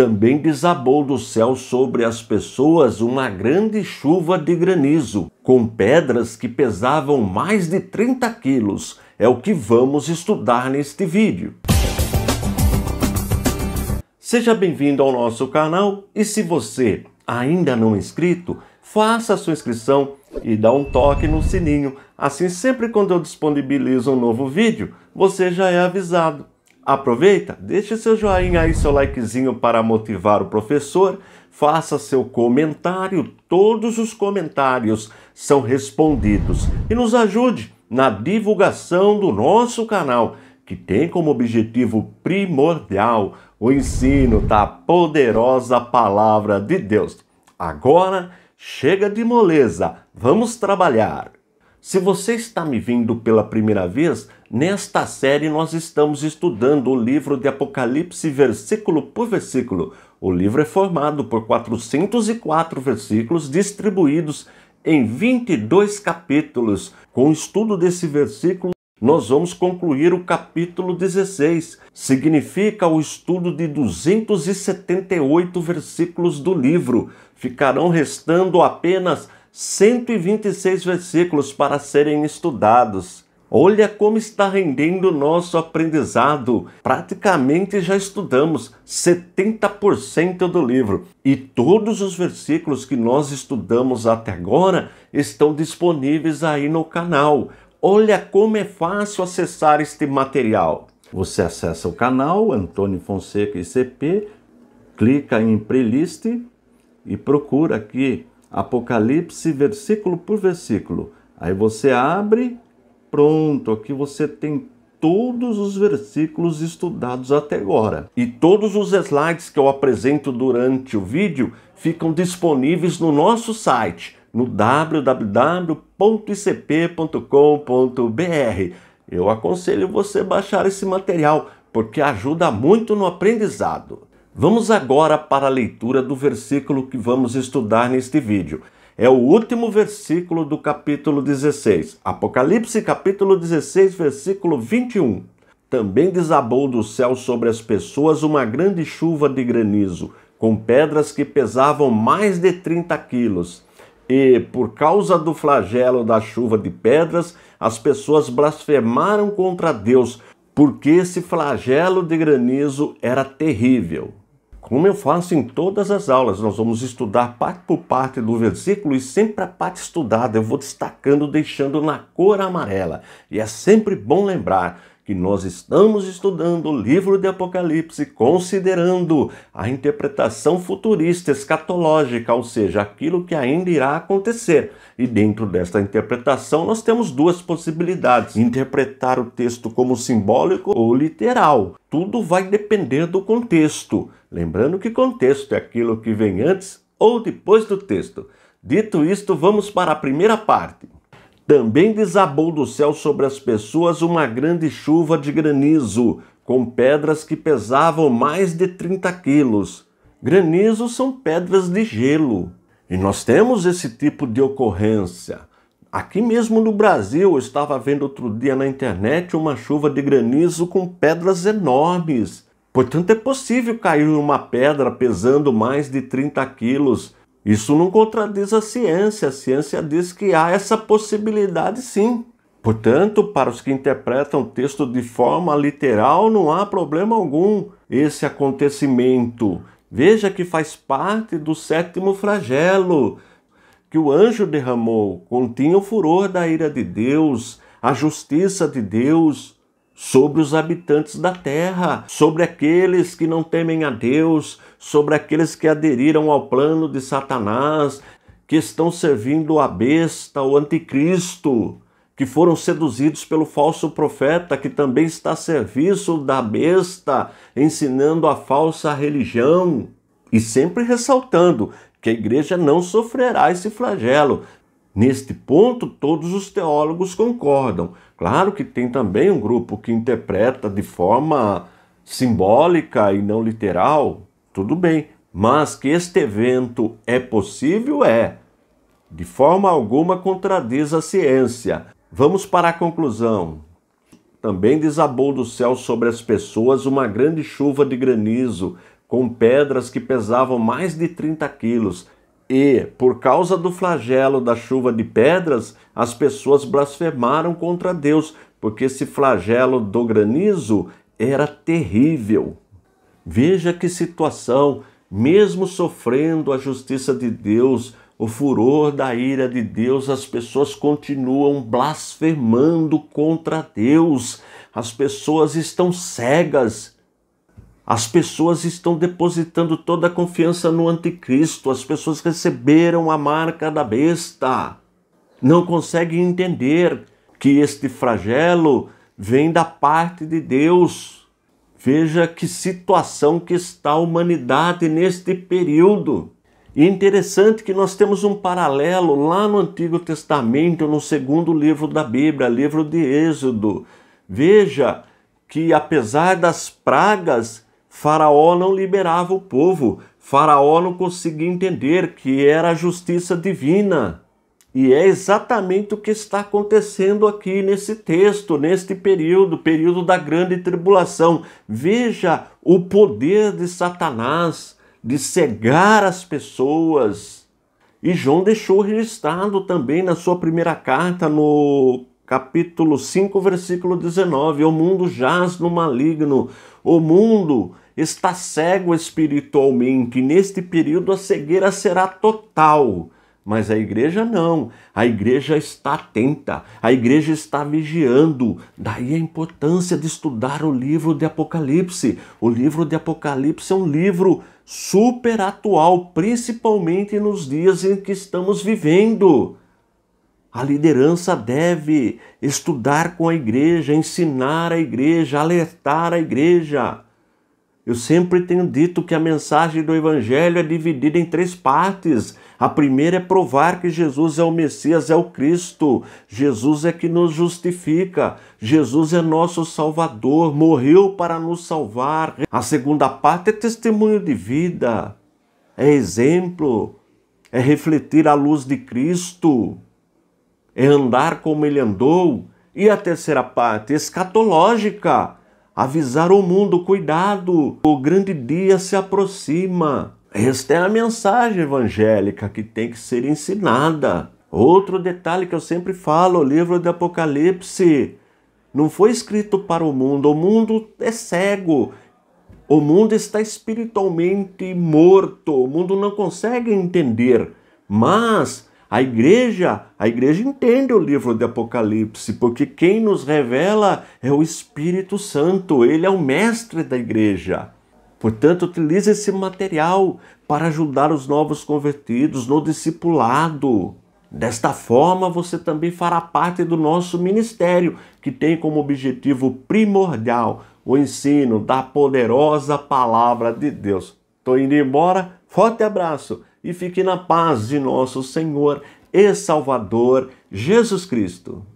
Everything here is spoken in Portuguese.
também desabou do céu sobre as pessoas uma grande chuva de granizo, com pedras que pesavam mais de 30 quilos. É o que vamos estudar neste vídeo. Seja bem-vindo ao nosso canal e se você ainda não é inscrito, faça a sua inscrição e dá um toque no sininho. Assim, sempre quando eu disponibilizo um novo vídeo, você já é avisado. Aproveita, deixe seu joinha aí, seu likezinho para motivar o professor, faça seu comentário, todos os comentários são respondidos e nos ajude na divulgação do nosso canal, que tem como objetivo primordial o ensino da poderosa palavra de Deus. Agora, chega de moleza, vamos trabalhar! Se você está me vindo pela primeira vez, nesta série nós estamos estudando o livro de Apocalipse versículo por versículo. O livro é formado por 404 versículos distribuídos em 22 capítulos. Com o estudo desse versículo, nós vamos concluir o capítulo 16. Significa o estudo de 278 versículos do livro. Ficarão restando apenas 126 versículos para serem estudados. Olha como está rendendo o nosso aprendizado. Praticamente já estudamos 70% do livro. E todos os versículos que nós estudamos até agora estão disponíveis aí no canal. Olha como é fácil acessar este material. Você acessa o canal Antônio Fonseca ICP, clica em playlist e procura aqui Apocalipse, versículo por versículo. Aí você abre, pronto, aqui você tem todos os versículos estudados até agora. E todos os slides que eu apresento durante o vídeo ficam disponíveis no nosso site, no www.icp.com.br. Eu aconselho você baixar esse material porque ajuda muito no aprendizado. Vamos agora para a leitura do versículo que vamos estudar neste vídeo. É o último versículo do capítulo 16. Apocalipse, capítulo 16, versículo 21. Também desabou do céu sobre as pessoas uma grande chuva de granizo, com pedras que pesavam mais de 30 quilos. E, por causa do flagelo da chuva de pedras, as pessoas blasfemaram contra Deus, porque esse flagelo de granizo era terrível. Como eu faço em todas as aulas, nós vamos estudar parte por parte do versículo e sempre a parte estudada eu vou destacando, deixando na cor amarela. E é sempre bom lembrar que nós estamos estudando o livro de Apocalipse, considerando a interpretação futurista escatológica, ou seja, aquilo que ainda irá acontecer. E dentro desta interpretação, nós temos duas possibilidades: interpretar o texto como simbólico ou literal. Tudo vai depender do contexto. Lembrando que contexto é aquilo que vem antes ou depois do texto. Dito isto, vamos para a primeira parte. Também desabou do céu sobre as pessoas uma grande chuva de granizo, com pedras que pesavam mais de 30 quilos. Granizo são pedras de gelo. E nós temos esse tipo de ocorrência. Aqui mesmo no Brasil, eu estava vendo outro dia na internet uma chuva de granizo com pedras enormes. Portanto, é possível cair uma pedra pesando mais de 30 quilos isso não contradiz a ciência. A ciência diz que há essa possibilidade sim. Portanto, para os que interpretam o texto de forma literal, não há problema algum esse acontecimento. Veja que faz parte do sétimo flagelo que o anjo derramou. Continha o furor da ira de Deus, a justiça de Deus, sobre os habitantes da terra, sobre aqueles que não temem a Deus, sobre aqueles que aderiram ao plano de Satanás, que estão servindo a besta, o anticristo, que foram seduzidos pelo falso profeta, que também está a serviço da besta, ensinando a falsa religião. E sempre ressaltando que a igreja não sofrerá esse flagelo, Neste ponto, todos os teólogos concordam. Claro que tem também um grupo que interpreta de forma simbólica e não literal, tudo bem, mas que este evento é possível, é. De forma alguma contradiz a ciência. Vamos para a conclusão. Também desabou do céu sobre as pessoas uma grande chuva de granizo, com pedras que pesavam mais de 30 quilos e, por causa do flagelo da chuva de pedras, as pessoas blasfemaram contra Deus, porque esse flagelo do granizo era terrível. Veja que situação, mesmo sofrendo a justiça de Deus, o furor da ira de Deus, as pessoas continuam blasfemando contra Deus, as pessoas estão cegas. As pessoas estão depositando toda a confiança no anticristo, as pessoas receberam a marca da besta. Não conseguem entender que este flagelo vem da parte de Deus. Veja que situação que está a humanidade neste período. E é interessante que nós temos um paralelo lá no Antigo Testamento, no segundo livro da Bíblia, livro de Êxodo. Veja que apesar das pragas, Faraó não liberava o povo, Faraó não conseguia entender que era a justiça divina. E é exatamente o que está acontecendo aqui nesse texto, neste período, período da grande tribulação. Veja o poder de Satanás de cegar as pessoas. E João deixou registrado também na sua primeira carta, no capítulo 5, versículo 19: O mundo jaz no maligno, o mundo está cego espiritualmente, neste período a cegueira será total. Mas a igreja não, a igreja está atenta, a igreja está vigiando. Daí a importância de estudar o livro de Apocalipse. O livro de Apocalipse é um livro super atual, principalmente nos dias em que estamos vivendo. A liderança deve estudar com a igreja, ensinar a igreja, alertar a igreja. Eu sempre tenho dito que a mensagem do Evangelho é dividida em três partes. A primeira é provar que Jesus é o Messias, é o Cristo. Jesus é que nos justifica. Jesus é nosso Salvador, morreu para nos salvar. A segunda parte é testemunho de vida, é exemplo, é refletir a luz de Cristo, é andar como ele andou. E a terceira parte, escatológica avisar o mundo: cuidado, o grande dia se aproxima. Esta é a mensagem evangélica que tem que ser ensinada. Outro detalhe que eu sempre falo: o livro do Apocalipse não foi escrito para o mundo, o mundo é cego. O mundo está espiritualmente morto, o mundo não consegue entender. Mas a igreja, a igreja entende o livro de Apocalipse, porque quem nos revela é o Espírito Santo, ele é o mestre da igreja. Portanto, utilize esse material para ajudar os novos convertidos no discipulado. Desta forma, você também fará parte do nosso ministério, que tem como objetivo primordial o ensino da poderosa palavra de Deus. Estou indo embora, Forte abraço e fique na paz de nosso Senhor e Salvador Jesus Cristo.